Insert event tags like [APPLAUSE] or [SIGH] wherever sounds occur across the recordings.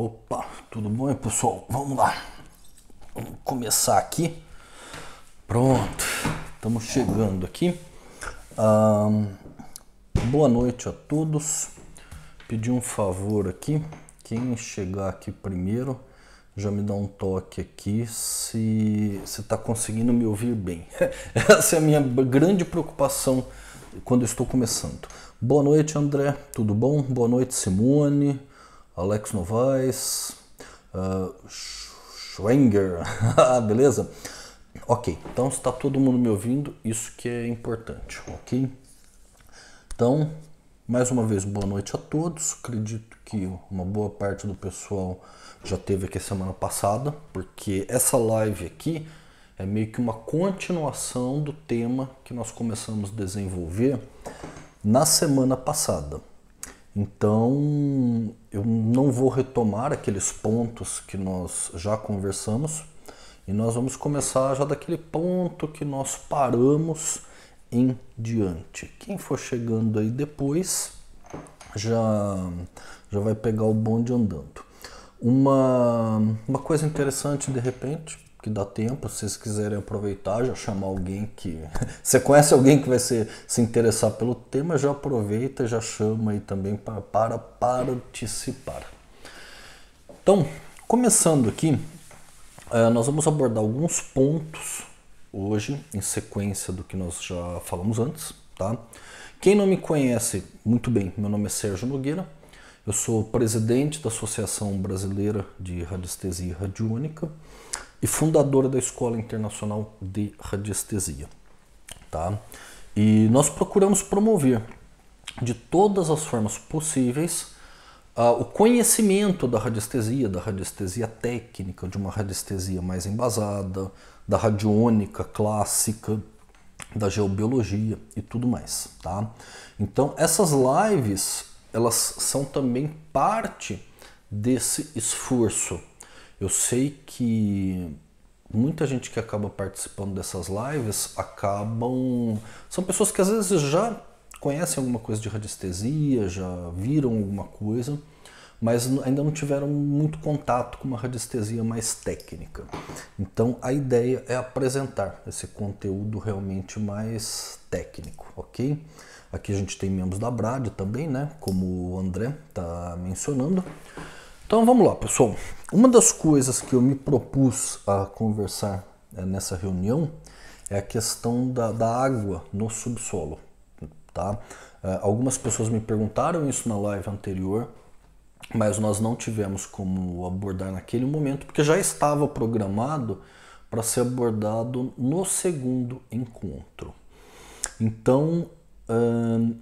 Opa, tudo bom, pessoal? Vamos lá. Vamos começar aqui. Pronto, estamos chegando aqui. boa noite a todos. Pedi um favor aqui. Quem chegar aqui primeiro, já me dá um toque aqui se você está conseguindo me ouvir bem. [LAUGHS] Essa é a minha grande preocupação quando estou começando. Boa noite, André. Tudo bom? Boa noite, Simone. Alex Novaes, uh, Schwenger, [LAUGHS] beleza? Ok, então está todo mundo me ouvindo, isso que é importante, ok? Então, mais uma vez, boa noite a todos. Acredito que uma boa parte do pessoal já teve aqui semana passada, porque essa live aqui é meio que uma continuação do tema que nós começamos a desenvolver na semana passada. Então, eu não vou retomar aqueles pontos que nós já conversamos e nós vamos começar já daquele ponto que nós paramos em diante. Quem for chegando aí depois já já vai pegar o bonde andando. Uma, uma coisa interessante de repente que dá tempo, se vocês quiserem aproveitar, já chamar alguém que. [LAUGHS] Você conhece alguém que vai se, se interessar pelo tema, já aproveita, já chama aí também para, para participar. Então, começando aqui, eh, nós vamos abordar alguns pontos hoje, em sequência do que nós já falamos antes, tá? Quem não me conhece, muito bem, meu nome é Sérgio Nogueira, eu sou presidente da Associação Brasileira de Radiestesia e Radiônica e fundadora da Escola Internacional de Radiestesia. Tá? E nós procuramos promover de todas as formas possíveis uh, o conhecimento da radiestesia, da radiestesia técnica, de uma radiestesia mais embasada, da radiônica clássica, da geobiologia e tudo mais, tá? Então, essas lives, elas são também parte desse esforço eu sei que muita gente que acaba participando dessas lives acabam. São pessoas que às vezes já conhecem alguma coisa de radiestesia, já viram alguma coisa, mas ainda não tiveram muito contato com uma radiestesia mais técnica. Então a ideia é apresentar esse conteúdo realmente mais técnico, ok? Aqui a gente tem membros da Brad também, né? Como o André está mencionando. Então vamos lá, pessoal. Uma das coisas que eu me propus a conversar eh, nessa reunião é a questão da, da água no subsolo. Tá? Eh, algumas pessoas me perguntaram isso na live anterior, mas nós não tivemos como abordar naquele momento, porque já estava programado para ser abordado no segundo encontro. Então,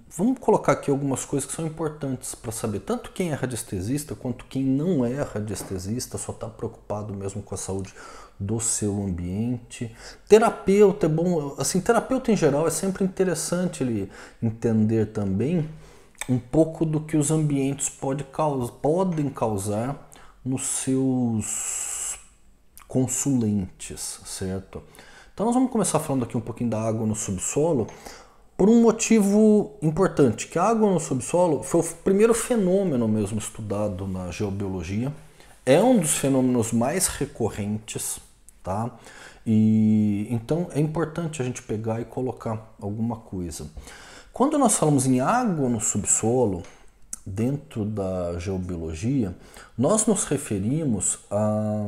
vamos colocar aqui algumas coisas que são importantes para saber. Tanto quem é radiestesista quanto quem não é radiestesista só está preocupado mesmo com a saúde do seu ambiente. Terapeuta é bom, assim, terapeuta em geral é sempre interessante ele entender também um pouco do que os ambientes pode causar podem causar nos seus consulentes, certo? Então nós vamos começar falando aqui um pouquinho da água no subsolo por um motivo importante, que a água no subsolo foi o primeiro fenômeno mesmo estudado na geobiologia, é um dos fenômenos mais recorrentes, tá? E então é importante a gente pegar e colocar alguma coisa. Quando nós falamos em água no subsolo, dentro da geobiologia, nós nos referimos a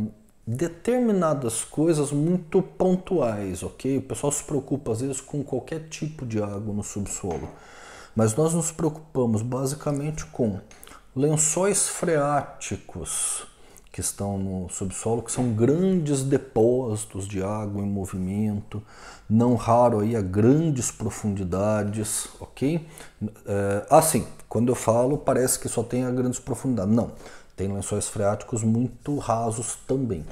determinadas coisas muito pontuais, ok? O pessoal se preocupa às vezes com qualquer tipo de água no subsolo, mas nós nos preocupamos basicamente com lençóis freáticos que estão no subsolo, que são grandes depósitos de água em movimento, não raro aí a grandes profundidades, ok? É, assim, quando eu falo parece que só tem a grandes profundidades, não tem lençóis freáticos muito rasos também,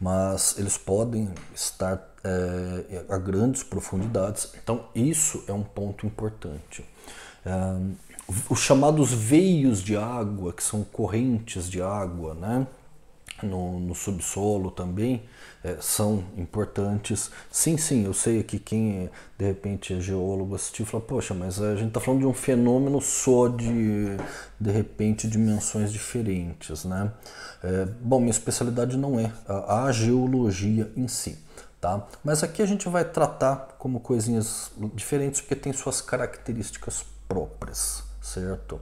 mas eles podem estar é, a grandes profundidades. Então, isso é um ponto importante. É, os chamados veios de água, que são correntes de água, né? no, no subsolo também é, são importantes. Sim, sim, eu sei que quem de repente é geólogo assistiu fala, poxa, mas a gente está falando de um fenômeno só de de repente dimensões diferentes, né? É, bom, minha especialidade não é a, a geologia em si. Tá? Mas aqui a gente vai tratar como coisinhas diferentes porque tem suas características próprias, certo?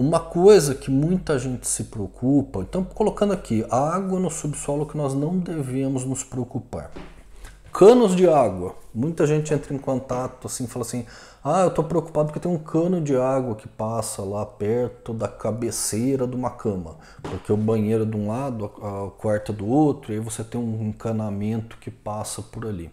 Uma coisa que muita gente se preocupa, então colocando aqui, a água no subsolo que nós não devemos nos preocupar. Canos de água. Muita gente entra em contato assim, fala assim: "Ah, eu estou preocupado porque tem um cano de água que passa lá perto da cabeceira de uma cama, porque o banheiro é de um lado, o quarto é do outro, e aí você tem um encanamento que passa por ali".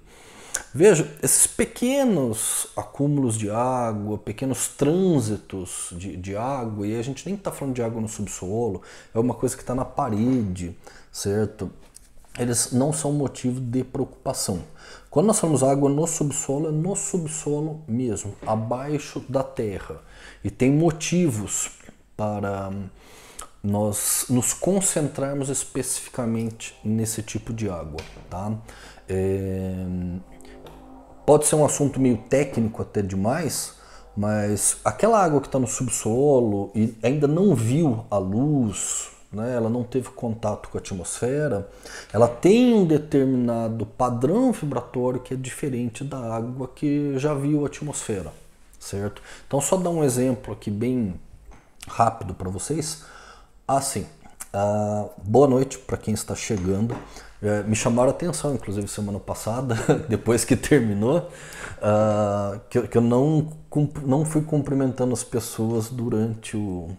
Veja, esses pequenos acúmulos de água, pequenos trânsitos de, de água, e a gente nem está falando de água no subsolo, é uma coisa que está na parede, certo? Eles não são motivo de preocupação. Quando nós falamos água no subsolo, é no subsolo mesmo, abaixo da terra. E tem motivos para nós nos concentrarmos especificamente nesse tipo de água, tá? É pode ser um assunto meio técnico até demais, mas aquela água que está no subsolo e ainda não viu a luz, né, ela não teve contato com a atmosfera, ela tem um determinado padrão vibratório que é diferente da água que já viu a atmosfera, certo? Então, só dar um exemplo aqui bem rápido para vocês. Assim, ah, boa noite para quem está chegando. É, me chamaram a atenção, inclusive semana passada, [LAUGHS] depois que terminou, uh, que, que, eu não, não fui cumprimentando as pessoas durante o,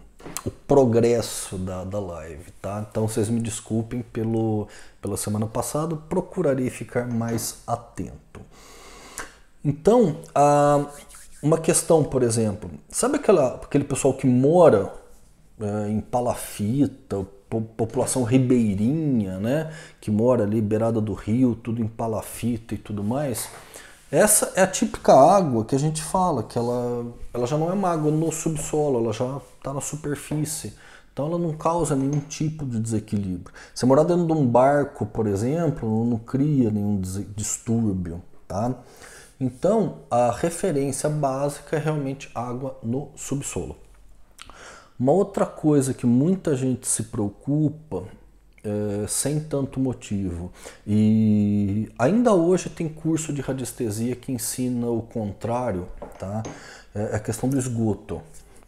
o progresso da, da live, tá? Então vocês me desculpem pelo, pela semana passada, procurarei ficar mais atento. Então, uh, uma questão, por exemplo, sabe aquela, aquele pessoal que mora eh, em palafita, população ribeirinha, né, que mora ali beirada do rio, tudo em palafita e tudo mais. Essa é a típica água que a gente fala, que ela, ela já não é uma água no subsolo, ela já está na superfície. Então ela não causa nenhum tipo de desequilíbrio. Se morar dentro de um barco, por exemplo, não cria nenhum distúrbio, tá? Então a referência básica é realmente água no subsolo. Uma outra coisa que muita gente se preocupa, é, sem tanto motivo, e ainda hoje tem curso de radiestesia que ensina o contrário, tá? É, é a questão do esgoto.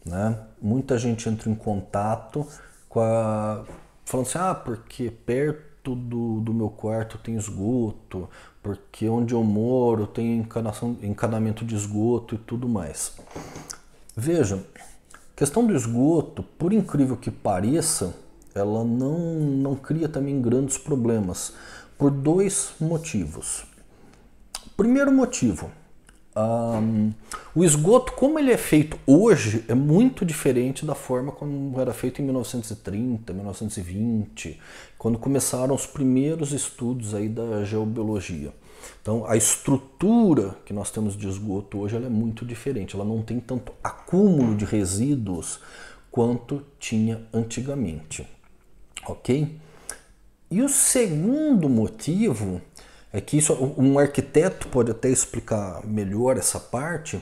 Né? Muita gente entra em contato com a. falando assim, ah, porque perto do, do meu quarto tem esgoto, porque onde eu moro tem encanação, encanamento de esgoto e tudo mais. Veja, questão do esgoto, por incrível que pareça, ela não, não cria também grandes problemas, por dois motivos. Primeiro motivo, um, o esgoto, como ele é feito hoje, é muito diferente da forma como era feito em 1930, 1920, quando começaram os primeiros estudos aí da geobiologia. Então, a estrutura que nós temos de esgoto hoje é muito diferente. Ela não tem tanto acúmulo de resíduos quanto tinha antigamente. Ok? E o segundo motivo é que isso, um arquiteto pode até explicar melhor essa parte,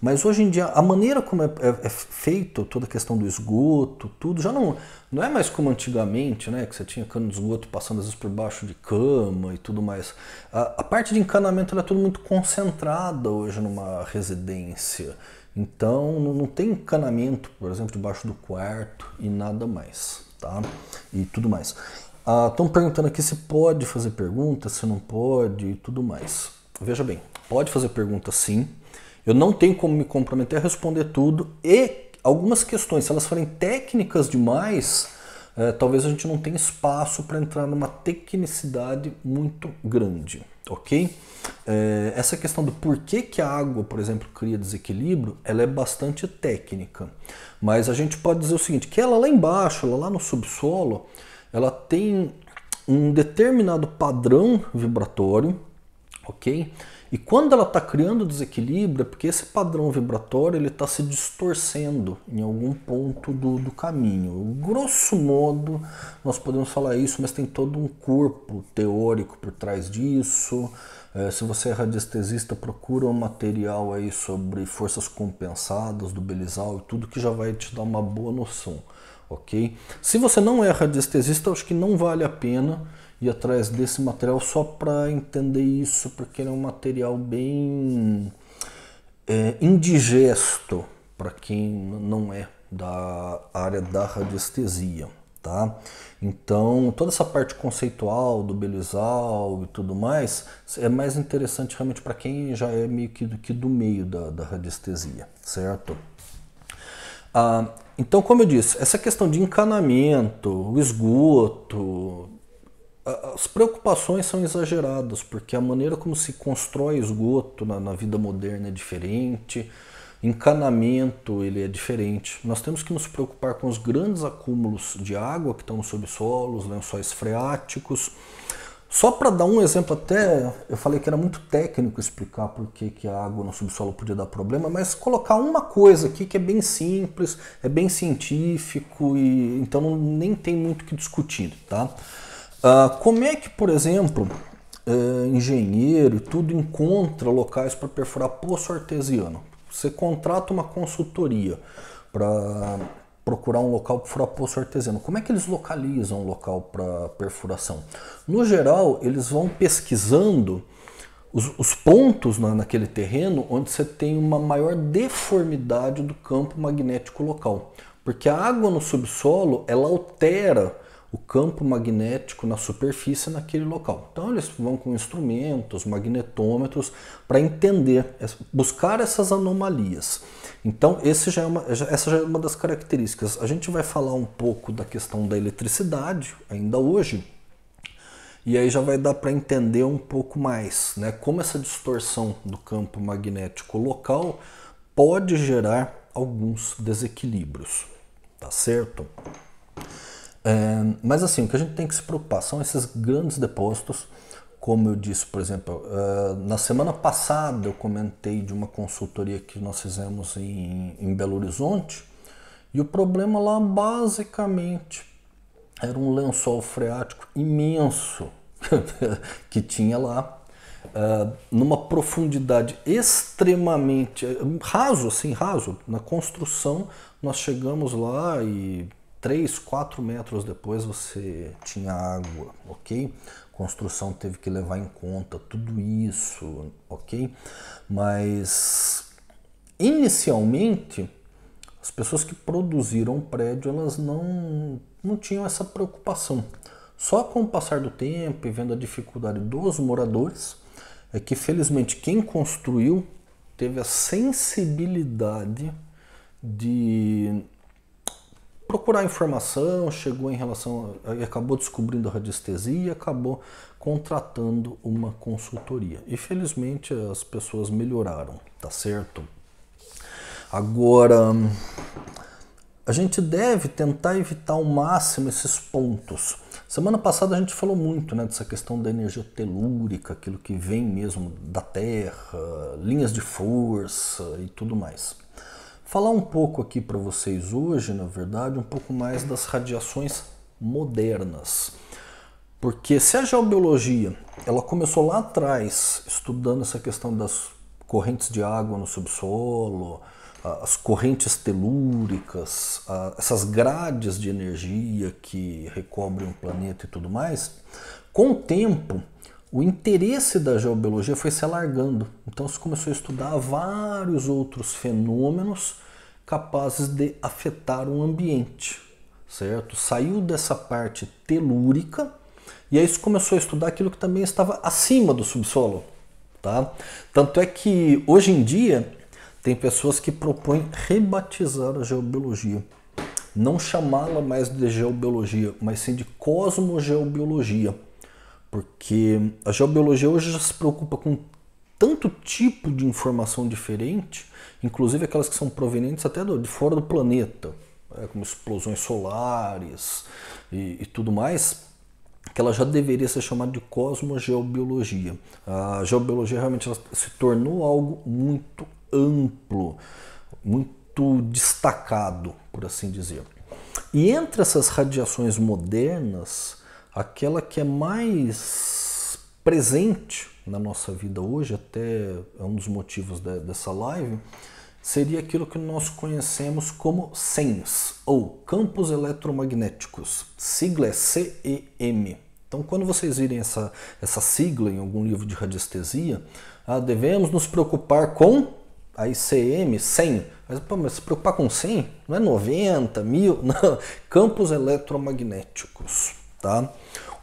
mas hoje em dia, a maneira como é, é, é feito toda a questão do esgoto, tudo, já não, não é mais como antigamente, né? Que você tinha cano de esgoto passando às vezes por baixo de cama e tudo mais. A, a parte de encanamento é tudo muito concentrada hoje numa residência. Então não tem encanamento, por exemplo, debaixo do quarto e nada mais, tá? E tudo mais. Estão ah, perguntando aqui se pode fazer pergunta, se não pode e tudo mais. Veja bem, pode fazer pergunta sim. Eu não tenho como me comprometer a responder tudo e algumas questões, se elas forem técnicas demais, é, talvez a gente não tenha espaço para entrar numa tecnicidade muito grande, ok? É, essa questão do porquê que a água, por exemplo, cria desequilíbrio, ela é bastante técnica, mas a gente pode dizer o seguinte, que ela lá embaixo, ela lá no subsolo, ela tem um determinado padrão vibratório, ok? E quando ela está criando desequilíbrio, é porque esse padrão vibratório ele está se distorcendo em algum ponto do, do caminho. Grosso modo, nós podemos falar isso, mas tem todo um corpo teórico por trás disso. É, se você é radiestesista, procura um material aí sobre forças compensadas do Belisal e tudo que já vai te dar uma boa noção, ok? Se você não é radiestesista, acho que não vale a pena ir atrás desse material só para entender isso, porque ele é um material bem é, indigesto para quem não é da área da radiestesia. Tá? Então, toda essa parte conceitual do Belisal e tudo mais é mais interessante realmente para quem já é meio que do, que do meio da, da radiestesia, certo? Ah, então, como eu disse, essa questão de encanamento, o esgoto, as preocupações são exageradas, porque a maneira como se constrói esgoto na, na, vida moderna é diferente, encanamento ele é diferente. Nós temos que nos preocupar com os grandes acúmulos de água que estão nos subsolos, lençóis freáticos. Só para dar um exemplo até, eu falei que era muito técnico explicar por que, a água no subsolo podia dar problema, mas colocar uma coisa aqui que é bem simples, é bem científico e então nem tem muito o que discutir, tá? Ah, como é que, por exemplo, uh, engenheiro e tudo encontra locais para perfurar poço artesiano? Você contrata uma consultoria para procurar um local para furar poço artesiano. Como é que eles localizam um local para perfuração? No geral, eles vão pesquisando os, os pontos na, naquele terreno onde você tem uma maior deformidade do campo magnético local. Porque a água no subsolo, ela altera o campo magnético na superfície naquele local. Então eles vão com instrumentos, magnetômetros, para entender, buscar essas anomalias. Então já é uma, essa já é uma das características. A gente vai falar um pouco da questão da eletricidade ainda hoje, e aí já vai dar para entender um pouco mais né, como essa distorção do campo magnético local pode gerar alguns desequilíbrios, tá certo? É, mas assim, o que a gente tem que se preocupar são esses grandes depósitos, como eu disse, por exemplo, na semana passada eu comentei de uma consultoria que nós fizemos em, em Belo Horizonte, e o problema lá basicamente era um lençol freático imenso [LAUGHS] que tinha lá, numa profundidade extremamente raso, assim, raso. Na construção, nós chegamos lá e 3, 4 metros depois você tinha água, ok? Construção teve que levar em conta tudo isso, ok? Mas inicialmente as pessoas que produziram o prédio elas não, não tinham essa preocupação. Só com o passar do tempo e vendo a dificuldade dos moradores, é que felizmente quem construiu teve a sensibilidade de procurar informação, chegou em relação, e acabou descobrindo a radiestesia, acabou contratando uma consultoria. E felizmente as pessoas melhoraram, tá certo? Agora, a gente deve tentar evitar ao máximo esses pontos. Semana passada a gente falou muito né, dessa questão da energia telúrica, aquilo que vem mesmo da Terra, linhas de força e tudo mais falar um pouco aqui para vocês hoje, na verdade, um pouco mais das radiações modernas. Porque se a geobiologia ela começou lá atrás estudando essa questão das correntes de água no subsolo, as correntes telúricas, essas grades de energia que recobrem o planeta e tudo mais, com o tempo o interesse da geobiologia foi se alargando. Então se começou a estudar vários outros fenômenos capazes de afetar o ambiente, certo? Saiu dessa parte telúrica e aí se começou a estudar aquilo que também estava acima do subsolo, tá? Tanto é que hoje em dia tem pessoas que propõem rebatizar a geobiologia. Não chamá-la mais de geobiologia, mas sim de cosmogeobiologia porque a geobiologia hoje já se preocupa com tanto tipo de informação diferente, inclusive aquelas que são provenientes até de fora do planeta, né, como explosões solares e, e tudo mais, que ela já deveria ser chamada de cosmogeobiologia. A geobiologia realmente se tornou algo muito amplo, muito destacado, por assim dizer. E entre essas radiações modernas, aquela que é mais presente na nossa vida hoje, até é um dos motivos de, dessa live, seria aquilo que nós conhecemos como SEMs, ou campos eletromagnéticos, sigla é CEM. Então, quando vocês virem essa, essa sigla em algum livro de radiestesia, ah, devemos nos preocupar com a ICM 100. Mas, pô, mas se preocupar com 100 não é 90, mil, [LAUGHS] não. campos eletromagnéticos, tá?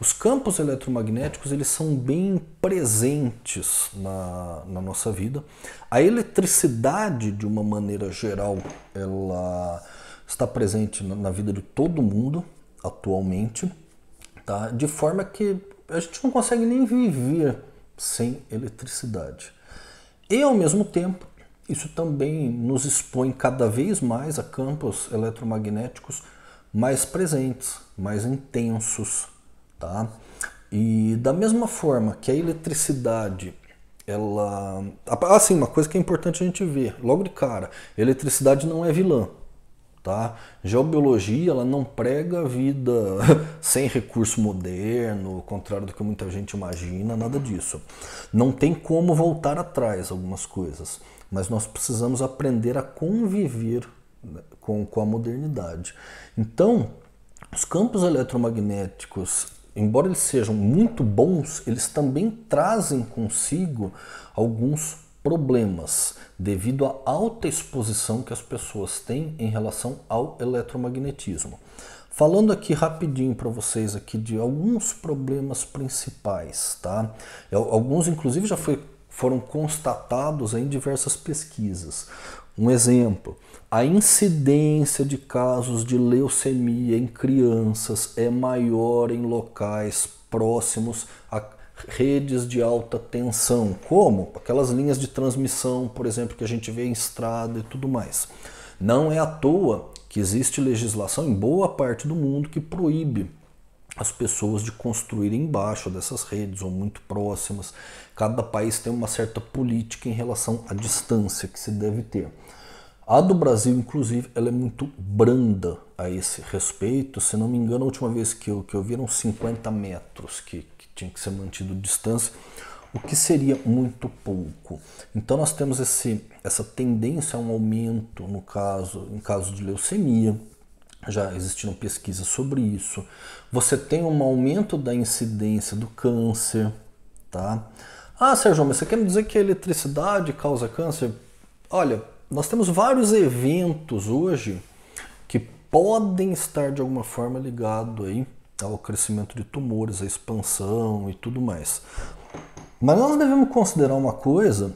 Os campos eletromagnéticos eles são bem presentes na, na nossa vida. A eletricidade, de uma maneira geral, ela está presente na, na vida de todo mundo atualmente, tá? de forma que a gente não consegue nem viver sem eletricidade. E ao mesmo tempo, isso também nos expõe cada vez mais a campos eletromagnéticos mais presentes, mais intensos, Tá? E da mesma forma que a eletricidade, ela. Assim, uma coisa que é importante a gente ver logo de cara: eletricidade não é vilã. Tá? Geobiologia ela não prega a vida [LAUGHS] sem recurso moderno, ao contrário do que muita gente imagina, nada disso. Não tem como voltar atrás algumas coisas, mas nós precisamos aprender a conviver né, com, com a modernidade. Então, os campos eletromagnéticos embora eles sejam muito bons, eles também trazem consigo alguns problemas devido à alta exposição que as pessoas têm em relação ao eletromagnetismo. Falando aqui rapidinho para vocês aqui de alguns problemas principais, tá? É, alguns inclusive já foi, foram constatados em diversas pesquisas. Um exemplo, a incidência de casos de leucemia em crianças é maior em locais próximos a redes de alta tensão, como aquelas linhas de transmissão, por exemplo, que a gente vê em estrada e tudo mais. Não é à toa que existe legislação em boa parte do mundo que proíbe as pessoas de construir embaixo dessas redes ou muito próximas. Cada país tem uma certa política em relação à distância que se deve ter. A do Brasil, inclusive, ela é muito branda a esse respeito. Se não me engano, a última vez que eu, que eu vi eram 50 metros que, que tinha que ser mantido distância, o que seria muito pouco. Então nós temos esse, essa tendência a um aumento no caso, em caso de leucemia, já existiram pesquisas sobre isso. Você tem um aumento da incidência do câncer, tá? Ah, Sérgio, mas você quer me dizer que a eletricidade causa câncer? Olha, nós temos vários eventos hoje que podem estar de alguma forma ligados aí ao crescimento de tumores, à expansão e tudo mais. Mas nós devemos considerar uma coisa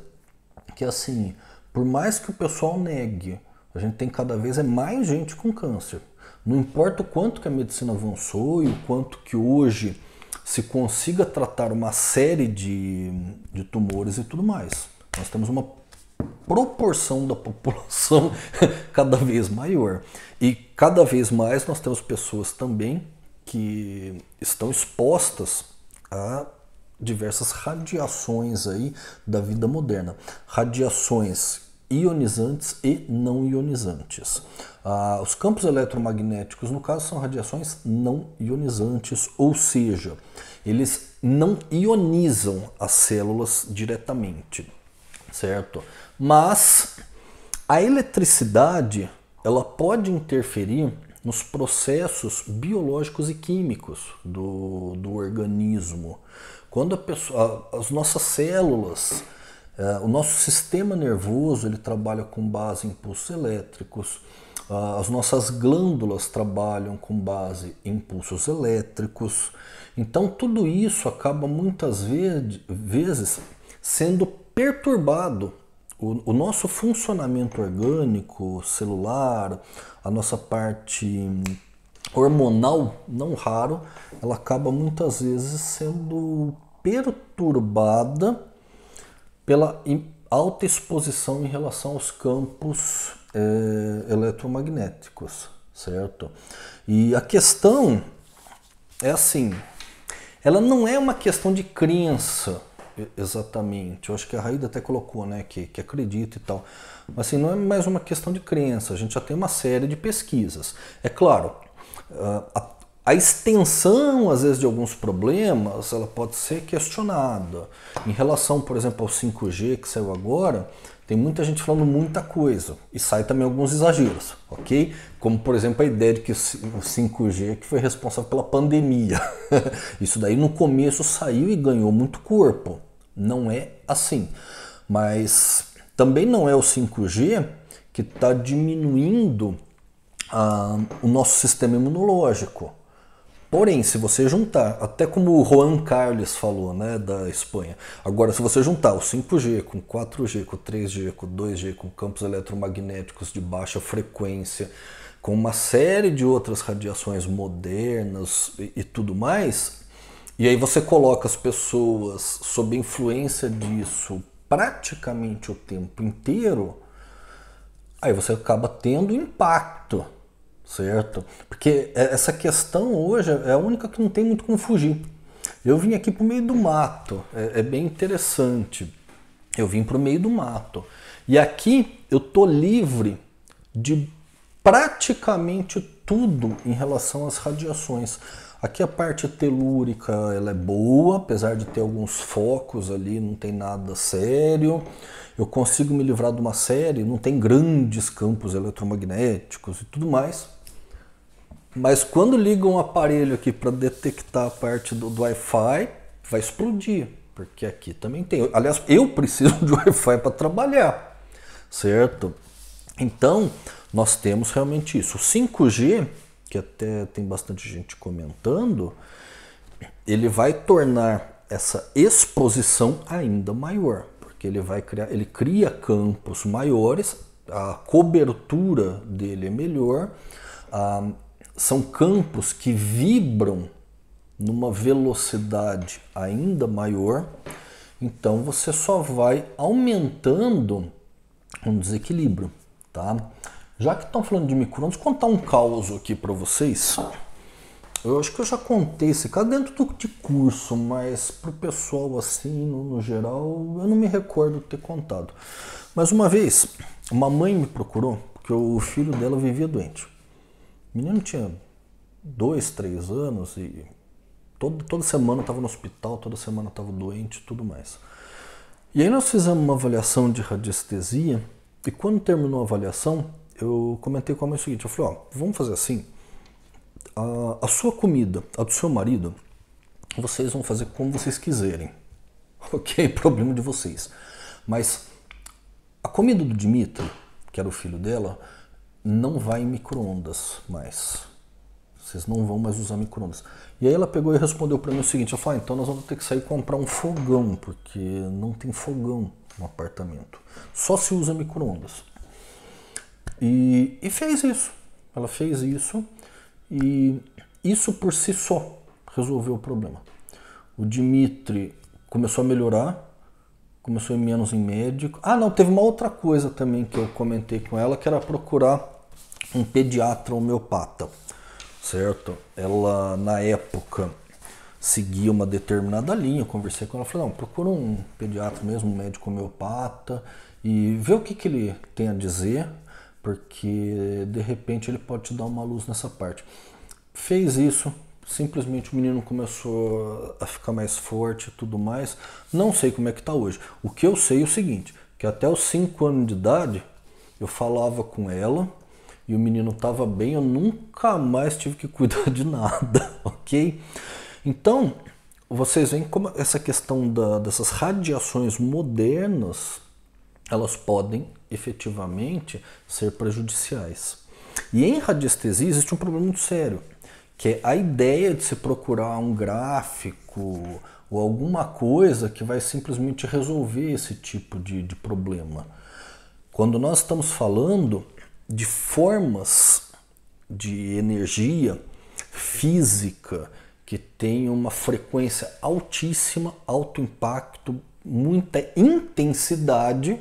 que assim, por mais que o pessoal negue, a gente tem cada vez é mais gente com câncer. Não importa o quanto que a medicina avançou e o quanto que hoje se consiga tratar uma série de, de tumores e tudo mais. Nós temos uma proporção da população [LAUGHS] cada vez maior. E cada vez mais nós temos pessoas também que estão expostas a diversas radiações aí da vida moderna. Radiações ionizantes e não ionizantes. Ah, os campos eletromagnéticos, no caso, são radiações não ionizantes, ou seja, eles não ionizam as células diretamente certo? Mas a eletricidade ela pode interferir nos processos biológicos e químicos do, do organismo. Quando a pessoa, as nossas células, é, o nosso sistema nervoso ele trabalha com base em impulsos elétricos, as nossas glândulas trabalham com base em impulsos elétricos. Então tudo isso acaba muitas vezes sendo perturbado. O, o nosso funcionamento orgânico, celular, a nossa parte hormonal, não raro, ela acaba muitas vezes sendo perturbada pela alta exposição em relação aos campos é, eletromagnéticos, certo? E a questão é assim, ela não é uma questão de crença, exatamente. Eu acho que a Raída até colocou, né, que, que acredita e tal. Mas assim, não é mais uma questão de crença, a gente já tem uma série de pesquisas. É claro, ah, a, a extensão, às vezes, de alguns problemas, ela pode ser questionada. Em relação, por exemplo, ao 5G que saiu agora, tem muita gente falando muita coisa e sai também alguns exageros, ok? Como, por exemplo, a ideia de que o 5G que foi responsável pela pandemia. [LAUGHS] Isso daí no começo saiu e ganhou muito corpo não é assim. Mas também não é o 5G que está diminuindo ah, o nosso sistema imunológico. Porém, se você juntar, até como o Juan Carlos falou, né, da Espanha, agora se você juntar o 5G com 4G, com 3G, com 2G, com campos eletromagnéticos de baixa frequência, com uma série de outras radiações modernas e, e tudo mais, e aí você coloca as pessoas sob influência disso praticamente o tempo inteiro, aí você acaba tendo impacto, certo? Porque é, essa questão hoje é a única que não tem muito como fugir. Eu vim aqui para o meio do mato, é, é bem interessante. Eu vim para o meio do mato. E aqui eu tô livre de praticamente tudo em relação às radiações. Aqui a parte telúrica ela é boa, apesar de ter alguns focos ali, não tem nada sério. Eu consigo me livrar de uma série, não tem grandes campos eletromagnéticos e tudo mais. Mas quando liga um aparelho aqui para detectar a parte do, do Wi-Fi, vai explodir, porque aqui também tem. Aliás, eu [LAUGHS] preciso de Wi-Fi para trabalhar, certo? Então, nós temos realmente isso. O 5G, que até tem bastante gente comentando, ele vai tornar essa exposição ainda maior, porque ele vai criar, ele cria campos maiores, a cobertura dele é melhor, ah, são campos que vibram numa velocidade ainda maior, então você só vai aumentando um desequilíbrio, tá? Já que estão falando de micro-ondas, contar um caos aqui para vocês. Eu acho que eu já contei esse caso dentro do, de curso, mas pro pessoal assim, no, no geral, eu não me recordo ter contado. Mas uma vez, uma mãe me procurou, porque o filho dela vivia doente. O menino tinha dois, três anos e todo, toda semana estava no hospital, toda semana estava doente e tudo mais. E aí nós fizemos uma avaliação de radiestesia e quando terminou a avaliação, eu comentei com a mãe o seguinte: eu falei, ó, vamos fazer assim. A, a sua comida, a do seu marido, vocês vão fazer como vocês quiserem. [LAUGHS] Ok, problema de vocês. Mas a comida do Dimitri, que era o filho dela, não vai em micro-ondas mais. Vocês não vão mais usar micro-ondas. E aí ela pegou e respondeu para mim o seguinte: eu falei, ah, então nós vamos ter que sair comprar um fogão, porque não tem fogão no apartamento. Só se usa micro-ondas. E, e fez isso. Ela fez isso e isso por si só resolveu o problema. O Dimitri começou a melhorar, começou a ir menos em médico. Ah, não, teve uma outra coisa também que eu comentei com ela, que era procurar um pediatra homeopata, certo? Ela, na época, seguia uma determinada linha. Eu conversei com ela, falei, não, procura um pediatra mesmo, um médico homeopata e vê o que, que ele tem a dizer porque de repente ele pode te dar uma luz nessa parte. Fez isso, simplesmente o menino começou a ficar mais forte e tudo mais. Não sei como é que está hoje. O que eu sei é o seguinte, que até os 5 anos de idade eu falava com ela e o menino estava bem, eu nunca mais tive que [LAUGHS] cuidar de nada, [LAUGHS] ok? Então, vocês veem como essa questão da, dessas radiações modernas, elas podem efetivamente ser prejudiciais. E em radiestesia existe um problema muito sério, que é a ideia de se procurar um gráfico ou alguma coisa que vai simplesmente resolver esse tipo de, de problema. Quando nós estamos falando de formas de energia física que tem uma frequência altíssima, alto impacto, muita intensidade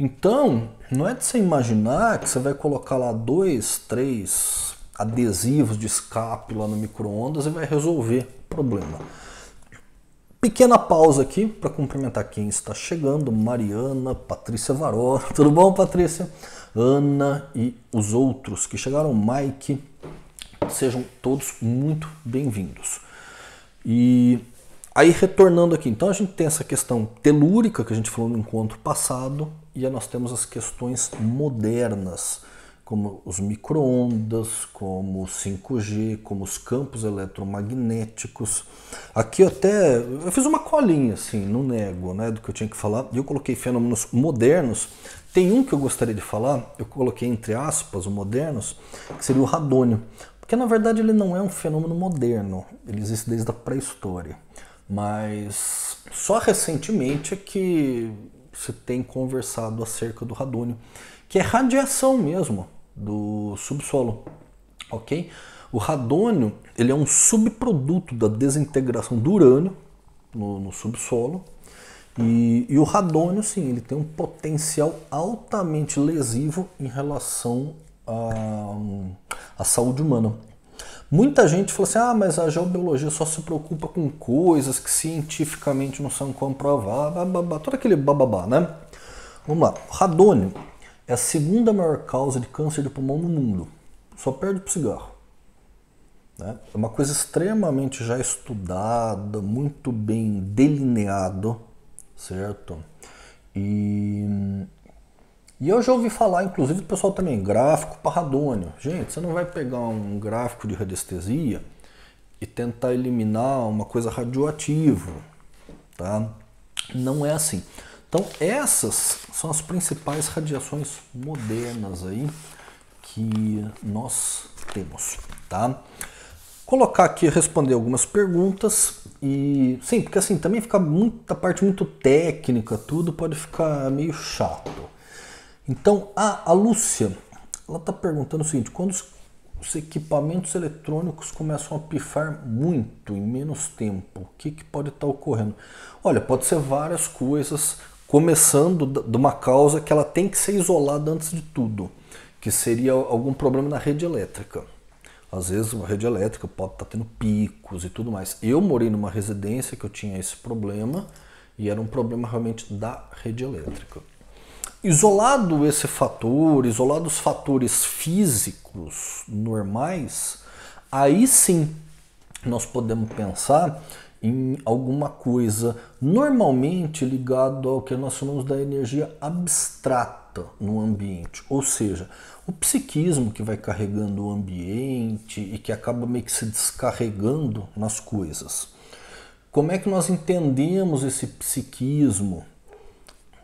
então, não é de você imaginar que você vai colocar lá dois, três adesivos de escape lá no micro-ondas e vai resolver o problema. Pequena pausa aqui para cumprimentar quem está chegando: Mariana, Patrícia Varó. [LAUGHS] Tudo bom, Patrícia? Ana e os outros que chegaram, Mike. Sejam todos muito bem-vindos. E aí, retornando aqui, então a gente tem essa questão telúrica que a gente falou no encontro passado, e nós temos as questões modernas, como os microondas, como o 5G, como os campos eletromagnéticos. Aqui eu até eu fiz uma colinha assim, não nego, né, do que eu tinha que falar. E eu coloquei fenômenos modernos. Tem um que eu gostaria de falar, eu coloquei entre aspas o modernos, que seria o radônio, porque na verdade ele não é um fenômeno moderno, ele existe desde a pré-história. Mas só recentemente é que você tem conversado acerca do radônio, que é radiação mesmo do subsolo, ok? O radônio ele é um subproduto da desintegração do urânio no, no subsolo, e, e, o radônio, sim, ele tem um potencial altamente lesivo em relação à, à saúde humana. Muita gente fala assim: ah, mas a geobiologia só se preocupa com coisas que cientificamente não são comprovadas, todo aquele bababá, né? Vamos lá. Radônio é a segunda maior causa de câncer de pulmão no mundo. Só perde para o cigarro. Né? É uma coisa extremamente já estudada, muito bem delineado, certo? E e eu já ouvi falar, inclusive, do pessoal também, gráfico parradônio. Gente, você não vai pegar um gráfico de radiestesia e tentar eliminar uma coisa radioativa, tá? Não é assim. Então, essas são as principais radiações modernas aí que nós temos, tá? Colocar aqui, responder algumas perguntas e... Sim, porque assim, também fica muita parte muito técnica, tudo pode ficar meio chato. Então, a, a Lúcia, ela está perguntando o seguinte, quando os, os, equipamentos eletrônicos começam a pifar muito, em menos tempo, o que, que pode estar tá ocorrendo? Olha, pode ser várias coisas, começando de uma causa que ela tem que ser isolada antes de tudo, que seria algum problema na rede elétrica. Às vezes uma rede elétrica pode estar tá tendo picos e tudo mais. Eu morei numa residência que eu tinha esse problema e era um problema realmente da rede elétrica. Isolado esse fator, isolados fatores físicos normais, aí sim nós podemos pensar em alguma coisa normalmente ligado ao que nós chamamos da energia abstrata no ambiente, ou seja, o psiquismo que vai carregando o ambiente e que acaba meio que se descarregando nas coisas. Como é que nós entendemos esse psiquismo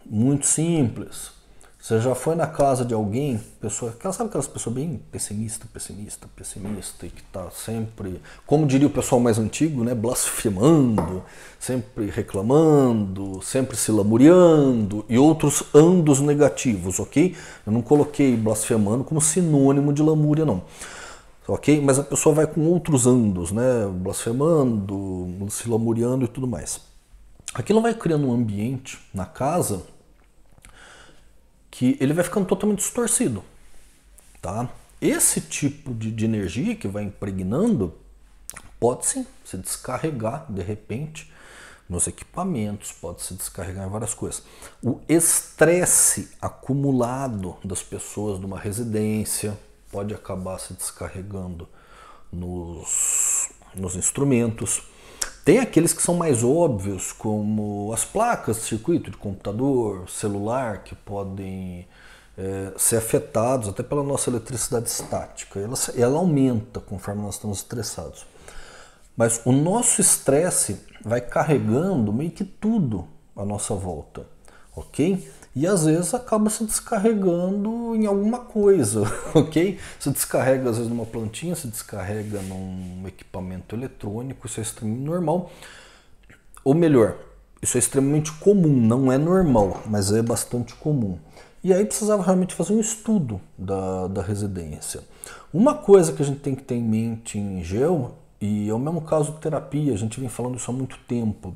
muito simples. Você já foi na casa de alguém, pessoa, sabe aquelas pessoas bem pessimista, pessimista, pessimista, e que está sempre, como diria o pessoal mais antigo, né, blasfemando, sempre reclamando, sempre se lamuriando e outros andos negativos, ok? Eu não coloquei blasfemando como sinônimo de lamúria, não ok? Mas a pessoa vai com outros andos, né? Blasfemando, se lamuriando e tudo mais. Aquilo vai criando um ambiente na casa que ele vai ficando totalmente distorcido. Tá? Esse tipo de, de energia que vai impregnando pode sim se descarregar de repente nos equipamentos, pode se descarregar em várias coisas. O estresse acumulado das pessoas de uma residência pode acabar se descarregando nos, nos instrumentos. Tem aqueles que são mais óbvios, como as placas de circuito de computador, celular, que podem é, ser afetados até pela nossa eletricidade estática. Ela, ela aumenta conforme nós estamos estressados. Mas o nosso estresse vai carregando meio que tudo à nossa volta, ok? e às vezes acaba se descarregando em alguma coisa, [LAUGHS] ok? Se descarrega às vezes numa plantinha, se descarrega num equipamento eletrônico, isso é extremamente normal. Ou melhor, isso é extremamente comum, não é normal, mas é bastante comum. E aí precisava realmente fazer um estudo da, da residência. Uma coisa que a gente tem que ter em mente em GEL, e é o mesmo caso terapia, a gente vem falando isso há muito tempo,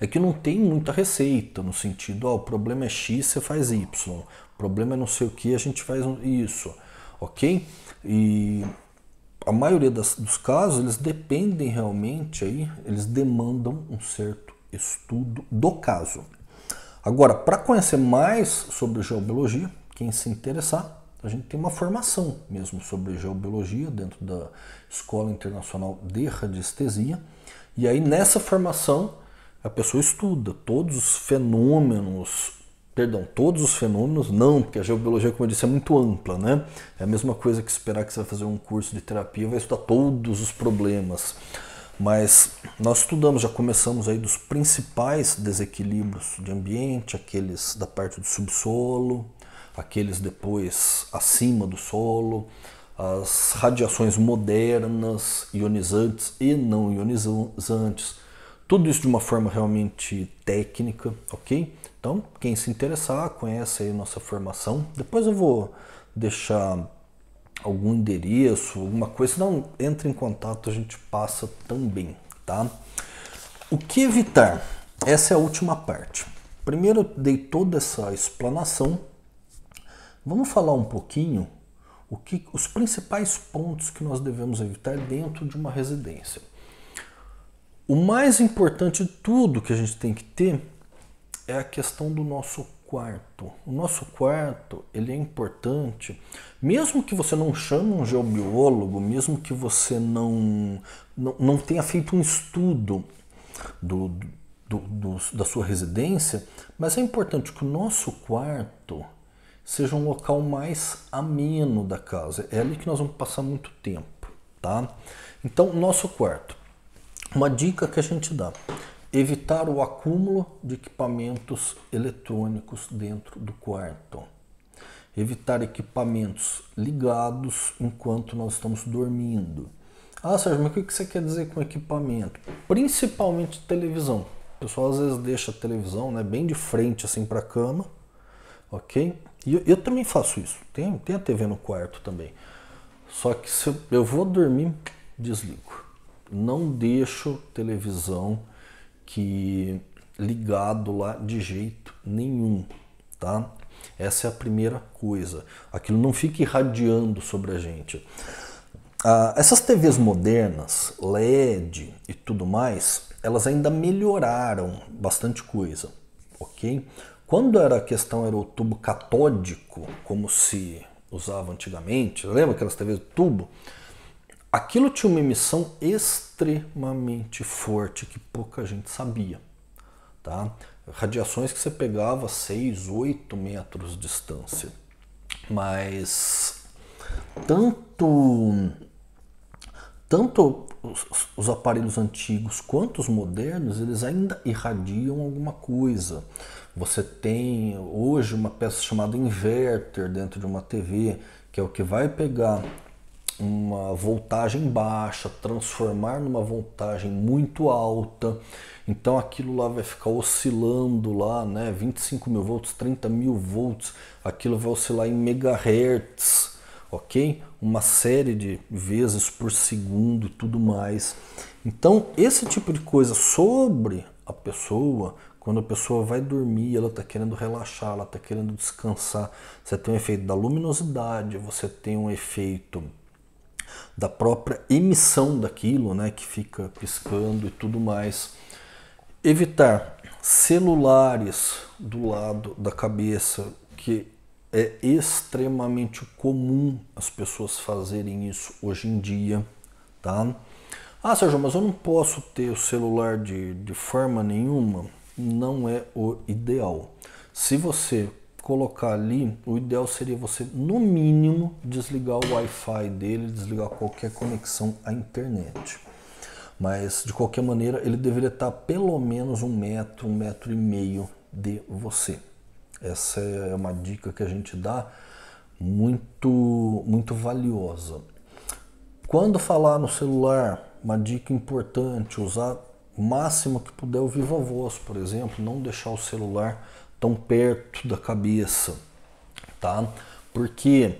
é que não tem muita receita, no sentido, ó, o problema é X, você faz Y. O problema é não sei o que, a gente faz isso, ok? E a maioria das, dos casos, eles dependem realmente aí, eles demandam um certo estudo do caso. Agora, para conhecer mais sobre geobiologia, quem se interessar, a gente tem uma formação mesmo sobre geobiologia dentro da Escola Internacional de Radiestesia. E aí nessa formação a pessoa estuda todos os fenômenos, perdão, todos os fenômenos, não, porque a geobiologia, como eu disse, é muito ampla, né? É a mesma coisa que esperar que você vai fazer um curso de terapia, vai estudar todos os problemas. Mas nós estudamos, já começamos aí dos principais desequilíbrios de ambiente, aqueles da parte do subsolo, aqueles depois acima do solo, as radiações modernas, ionizantes e não ionizantes, tudo isso de uma forma realmente técnica, ok? Então, quem se interessar, conhece aí a nossa formação. Depois eu vou deixar algum endereço, alguma coisa, Se não entra em contato, a gente passa também, tá? O que evitar? Essa é a última parte. Primeiro eu dei toda essa explanação. Vamos falar um pouquinho o que os principais pontos que nós devemos evitar dentro de uma residência. O mais importante de tudo que a gente tem que ter é a questão do nosso quarto. O nosso quarto, ele é importante, mesmo que você não chame um geobiólogo, mesmo que você não, não, não tenha feito um estudo do, do, do, da sua residência, mas é importante que o nosso quarto seja um local mais ameno da casa. É ali que nós vamos passar muito tempo, tá? Então, nosso quarto uma dica que a gente dá: evitar o acúmulo de equipamentos eletrônicos dentro do quarto. Evitar equipamentos ligados enquanto nós estamos dormindo. Ah, Sérgio, mas o que você quer dizer com equipamento? Principalmente televisão. O pessoal às vezes deixa a televisão né, bem de frente assim para a cama, ok? E eu, eu, também faço isso. Tem, tem a TV no quarto também. Só que se eu, eu vou dormir, desligo não deixo televisão que ligado lá de jeito nenhum, tá? Essa é a primeira coisa. Aquilo não fica irradiando sobre a gente. Ah, essas TVs modernas, LED e tudo mais, elas ainda melhoraram bastante coisa, ok? Quando era a questão era o tubo catódico, como se usava antigamente, lembra aquelas TVs do tubo? aquilo tinha uma emissão extremamente forte que pouca gente sabia. Tá? Radiações que você pegava 6, 8 metros de distância. Mas tanto, tanto os, os aparelhos antigos quanto os modernos, eles ainda irradiam alguma coisa. Você tem hoje uma peça chamada inverter dentro de uma TV, que é o que vai pegar uma voltagem baixa, transformar numa voltagem muito alta. Então aquilo lá vai ficar oscilando lá, né? 25 mil volts, 30 mil volts, aquilo vai oscilar em megahertz, ok? Uma série de vezes por segundo e tudo mais. Então esse tipo de coisa sobre a pessoa, quando a pessoa vai dormir, ela está querendo relaxar, ela está querendo descansar. Você tem um efeito da luminosidade, você tem um efeito da própria emissão daquilo, né, que fica piscando e tudo mais. Evitar celulares do lado da cabeça, que é extremamente comum as pessoas fazerem isso hoje em dia, tá? Ah, Sérgio, mas eu não posso ter o celular de, de forma nenhuma. Não é o ideal. Se você colocar ali, o ideal seria você, no mínimo, desligar o Wi-Fi dele, desligar qualquer conexão à internet. Mas, de qualquer maneira, ele deveria estar pelo menos um metro, um metro e meio de você. Essa é uma dica que a gente dá muito, muito valiosa. Quando falar no celular, uma dica importante, usar o máximo que puder ouvir voz, por exemplo, não deixar o celular tão perto da cabeça, tá? Porque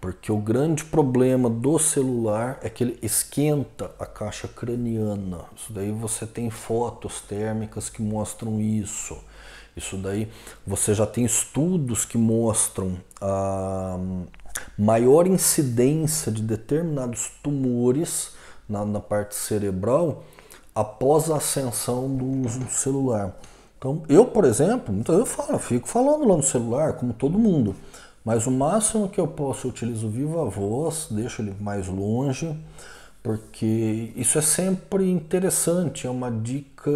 porque o grande problema do celular é que ele esquenta a caixa craniana. Isso daí você tem fotos térmicas que mostram isso. Isso daí você já tem estudos que mostram a hum, maior incidência de determinados tumores na, na parte cerebral após a ascensão do uso do celular. Então, eu, por exemplo, então eu falo, fico falando lá no celular, como todo mundo. Mas o máximo que eu posso, eu utilizo viva a voz, deixo ele mais longe, porque isso é sempre interessante, é uma dica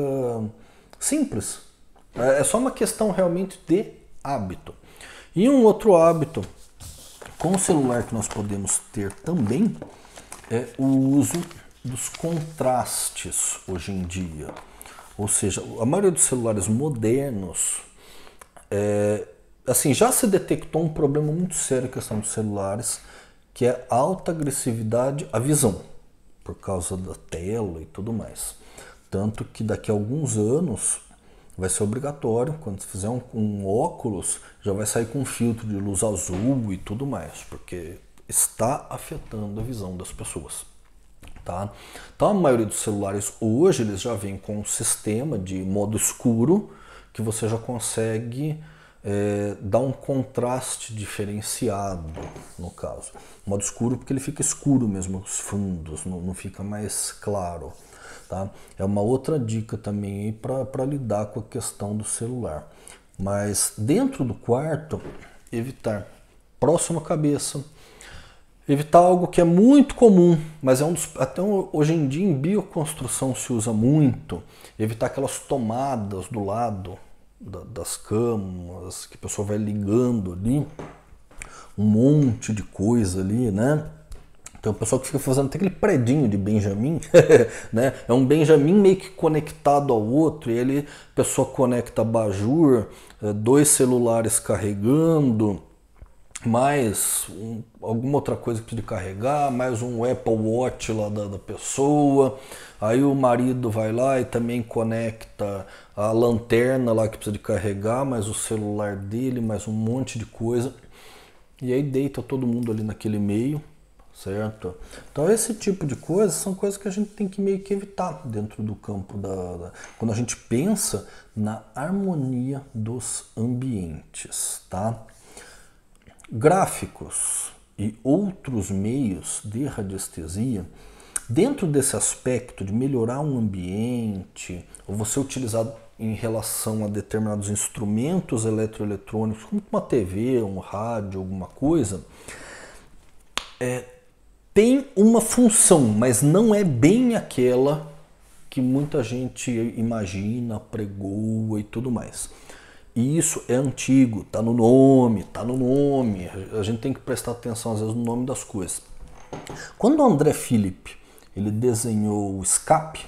simples. É, é só uma questão realmente de hábito. E um outro hábito com o celular que nós podemos ter também é o uso dos contrastes hoje em dia. Ou seja, a maioria dos celulares modernos, é, assim, já se detectou um problema muito sério questão dos celulares, que é alta agressividade à visão, por causa da tela e tudo mais. Tanto que daqui a alguns anos vai ser obrigatório, quando você fizer um, um, óculos, já vai sair com filtro de luz azul e tudo mais, porque está afetando a visão das pessoas. Tá? Então a maioria dos celulares hoje eles já vem com um sistema de modo escuro que você já consegue é, dar um contraste diferenciado no caso. Modo escuro porque ele fica escuro mesmo os fundos, não, não fica mais claro. Tá? É uma outra dica também para lidar com a questão do celular. Mas dentro do quarto, evitar próximo à cabeça, Evitar algo que é muito comum, mas é um dos, até hoje em dia em bioconstrução se usa muito. Evitar aquelas tomadas do lado da, das camas, que a pessoa vai ligando ali, um monte de coisa ali, né? Então, pessoa que fica fazendo até aquele predinho de Benjamin, [LAUGHS] né? É um Benjamin meio que conectado ao outro, e ele, a pessoa conecta bajur, eh, dois celulares carregando, mais um, alguma outra coisa que precisa carregar, mais um Apple Watch lá da, da, pessoa. Aí o marido vai lá e também conecta a lanterna lá que precisa de carregar, mais o celular dele, mais um monte de coisa. E aí deita todo mundo ali naquele meio, certo? Então esse tipo de coisa são coisas que a gente tem que meio que evitar dentro do campo da, da quando a gente pensa na harmonia dos ambientes, tá? gráficos e outros meios de radiestesia, dentro desse aspecto de melhorar um ambiente, ou você utilizar em relação a determinados instrumentos eletroeletrônicos, como uma TV, um rádio, alguma coisa, é, tem uma função, mas não é bem aquela que muita gente imagina, pregoa e tudo mais. E isso é antigo, tá no nome, tá no nome. A gente tem que prestar atenção às vezes no nome das coisas. Quando o André Philippe ele desenhou o escape,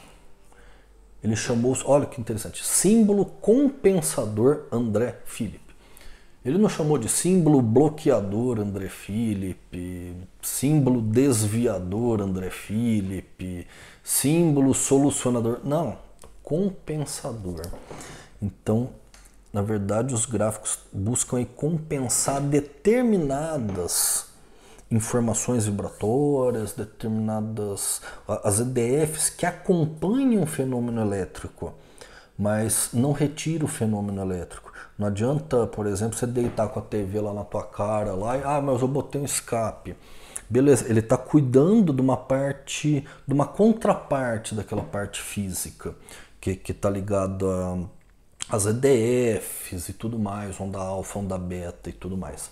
ele chamou, olha que interessante, símbolo compensador André Philippe. Ele não chamou de símbolo bloqueador André Philippe, símbolo desviador André Philippe, símbolo solucionador. Não, compensador. Então na verdade, os gráficos buscam compensar determinadas informações vibratórias, determinadas as EDFs que acompanham o fenômeno elétrico, mas não retira o fenômeno elétrico. Não adianta, por exemplo, você deitar com a TV lá na tua cara lá, e, ah, mas eu botei um escape. Beleza, ele está cuidando de uma parte, de uma contraparte daquela parte física que está ligada a as EDFs e tudo mais, onda alfa, onda beta e tudo mais.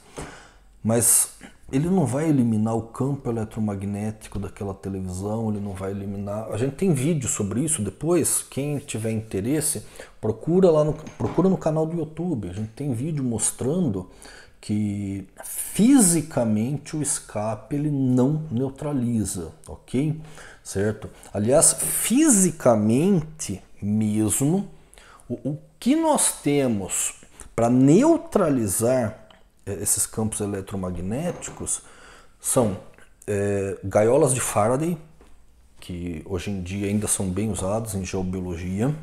Mas ele não vai eliminar o campo eletromagnético daquela televisão, ele não vai eliminar. A gente tem vídeo sobre isso depois, quem tiver interesse, procura lá no procura no canal do YouTube. A gente tem vídeo mostrando que fisicamente o escape ele não neutraliza, OK? Certo? Aliás, fisicamente mesmo o, o que nós temos para neutralizar é, esses campos eletromagnéticos são é, gaiolas de Faraday, que hoje em dia ainda são bem usadas em geobiologia,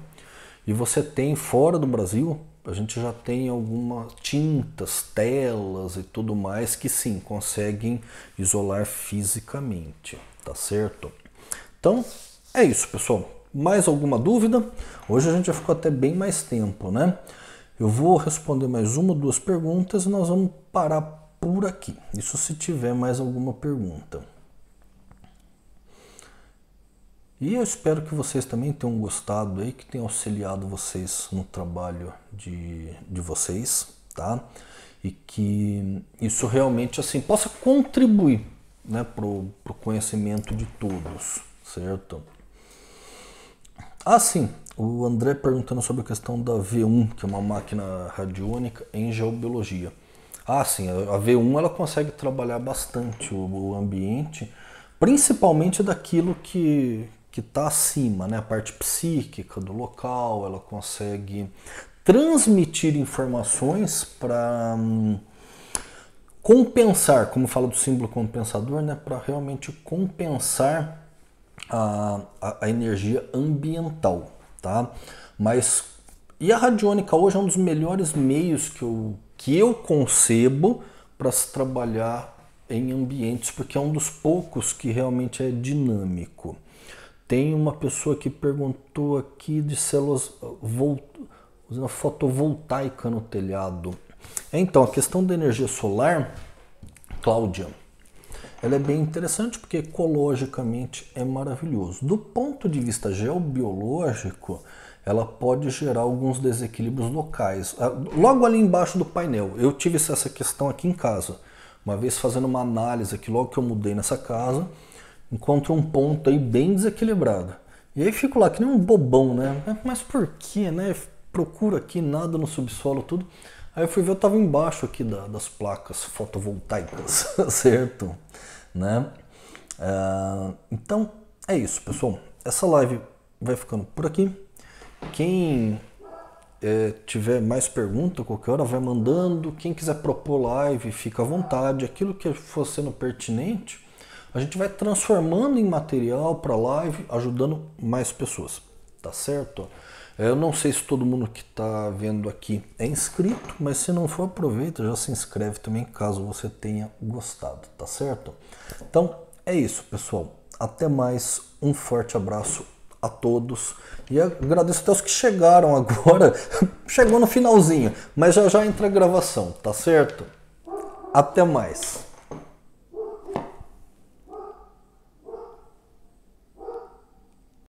e você tem fora do Brasil, a gente já tem algumas tintas, telas e tudo mais que sim conseguem isolar fisicamente, tá certo? Então é isso, pessoal. Mais alguma dúvida? Hoje a gente já ficou até bem mais tempo, né? Eu vou responder mais uma ou duas perguntas e nós vamos parar por aqui. Isso se tiver mais alguma pergunta. E eu espero que vocês também tenham gostado aí, que tenha auxiliado vocês no trabalho de, de vocês, tá? E que isso realmente assim possa contribuir né, para o conhecimento de todos, certo? Ah, sim. O André perguntando sobre a questão da V1, que é uma máquina radiônica em geobiologia. Ah, sim, a V1 ela consegue trabalhar bastante o, ambiente, principalmente daquilo que que está acima, né? A parte psíquica do local, ela consegue transmitir informações para hum, compensar, como fala do símbolo compensador, né? Para realmente compensar a, a, energia ambiental, tá? Mas e a radiônica hoje é um dos melhores meios que eu, que eu concebo para se trabalhar em ambientes, porque é um dos poucos que realmente é dinâmico. Tem uma pessoa que perguntou aqui de células voltadas fotovoltaica no telhado. Então, a questão da energia solar, Cláudia, ela é bem interessante porque ecologicamente é maravilhoso. Do ponto de vista geobiológico, ela pode gerar alguns desequilíbrios locais. Ah, logo ali embaixo do painel, eu tive essa questão aqui em casa. Uma vez fazendo uma análise aqui, logo que eu mudei nessa casa, encontro um ponto aí bem desequilibrado. E aí fico lá que nem um bobão, né? Mas por que, né? Procuro aqui nada no subsolo, tudo. Aí eu fui ver, eu estava embaixo aqui da, das placas fotovoltaicas, [LAUGHS] certo? né? Uh, então é isso, pessoal. Essa live vai ficando por aqui. Quem é, tiver mais pergunta, qualquer hora, vai mandando. Quem quiser propor live, fica à vontade. Aquilo que for sendo pertinente, a gente vai transformando em material para live, ajudando mais pessoas. Tá certo? É, eu não sei se todo mundo que está vendo aqui é inscrito, mas se não for, aproveita, já se inscreve também caso você tenha gostado, tá certo? Então é isso, pessoal. Até mais, um forte abraço a todos e agradeço até os que chegaram agora. [LAUGHS] Chegou no finalzinho, mas já já entra a gravação, tá certo? Até mais.